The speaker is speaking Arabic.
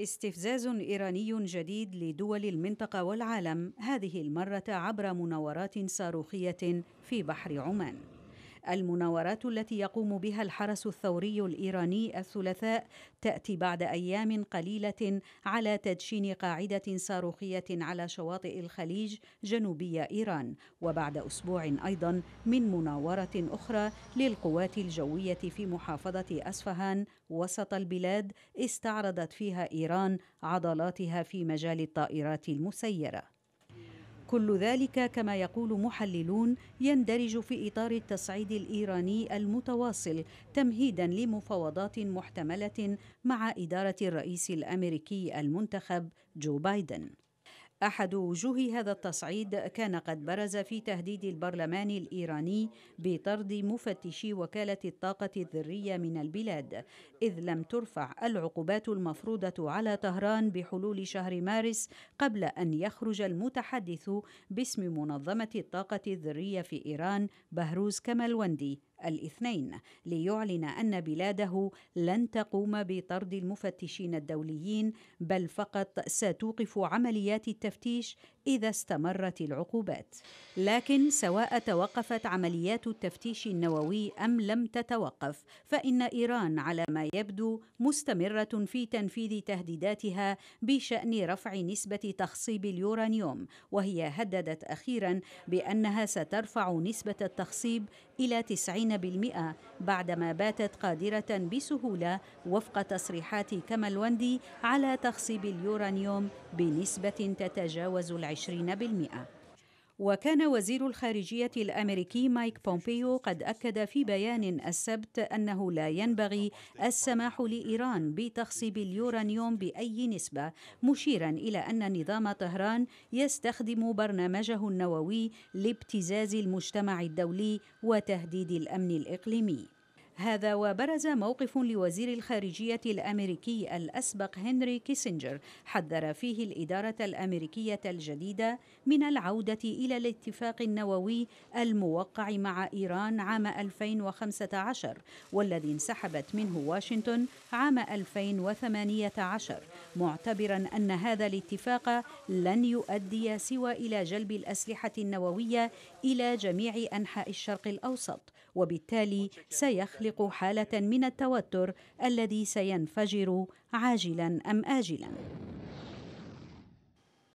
استفزاز إيراني جديد لدول المنطقة والعالم هذه المرة عبر مناورات صاروخية في بحر عمان المناورات التي يقوم بها الحرس الثوري الإيراني الثلاثاء تأتي بعد أيام قليلة على تدشين قاعدة صاروخية على شواطئ الخليج جنوبي إيران وبعد أسبوع أيضا من مناورة أخرى للقوات الجوية في محافظة أسفهان وسط البلاد استعرضت فيها إيران عضلاتها في مجال الطائرات المسيرة كل ذلك كما يقول محللون يندرج في اطار التصعيد الايراني المتواصل تمهيدا لمفاوضات محتمله مع اداره الرئيس الامريكي المنتخب جو بايدن احد وجوه هذا التصعيد كان قد برز في تهديد البرلمان الايراني بطرد مفتشي وكاله الطاقه الذريه من البلاد اذ لم ترفع العقوبات المفروضه على طهران بحلول شهر مارس قبل ان يخرج المتحدث باسم منظمه الطاقه الذريه في ايران بهروز كمالوندي الاثنين ليعلن أن بلاده لن تقوم بطرد المفتشين الدوليين بل فقط ستوقف عمليات التفتيش إذا استمرت العقوبات. لكن سواء توقفت عمليات التفتيش النووي أم لم تتوقف، فإن إيران على ما يبدو مستمرة في تنفيذ تهديداتها بشأن رفع نسبة تخصيب اليورانيوم، وهي هددت أخيرا بأنها سترفع نسبة التخصيب إلى 90 بعدما باتت قادرة بسهولة وفق تصريحات كمالوندي على تخصيب اليورانيوم بنسبة تتجاوز العشرين بالمئة وكان وزير الخارجية الأمريكي مايك بومبيو قد أكد في بيان السبت أنه لا ينبغي السماح لإيران بتخصيب اليورانيوم بأي نسبة مشيرا إلى أن نظام طهران يستخدم برنامجه النووي لابتزاز المجتمع الدولي وتهديد الأمن الإقليمي هذا وبرز موقف لوزير الخارجية الأمريكي الأسبق هنري كيسنجر حذر فيه الإدارة الأمريكية الجديدة من العودة إلى الاتفاق النووي الموقع مع إيران عام 2015 والذي انسحبت منه واشنطن عام 2018 معتبرا أن هذا الاتفاق لن يؤدي سوى إلى جلب الأسلحة النووية إلى جميع أنحاء الشرق الأوسط وبالتالي سيخلق يخلق حاله من التوتر الذي سينفجر عاجلا ام اجلا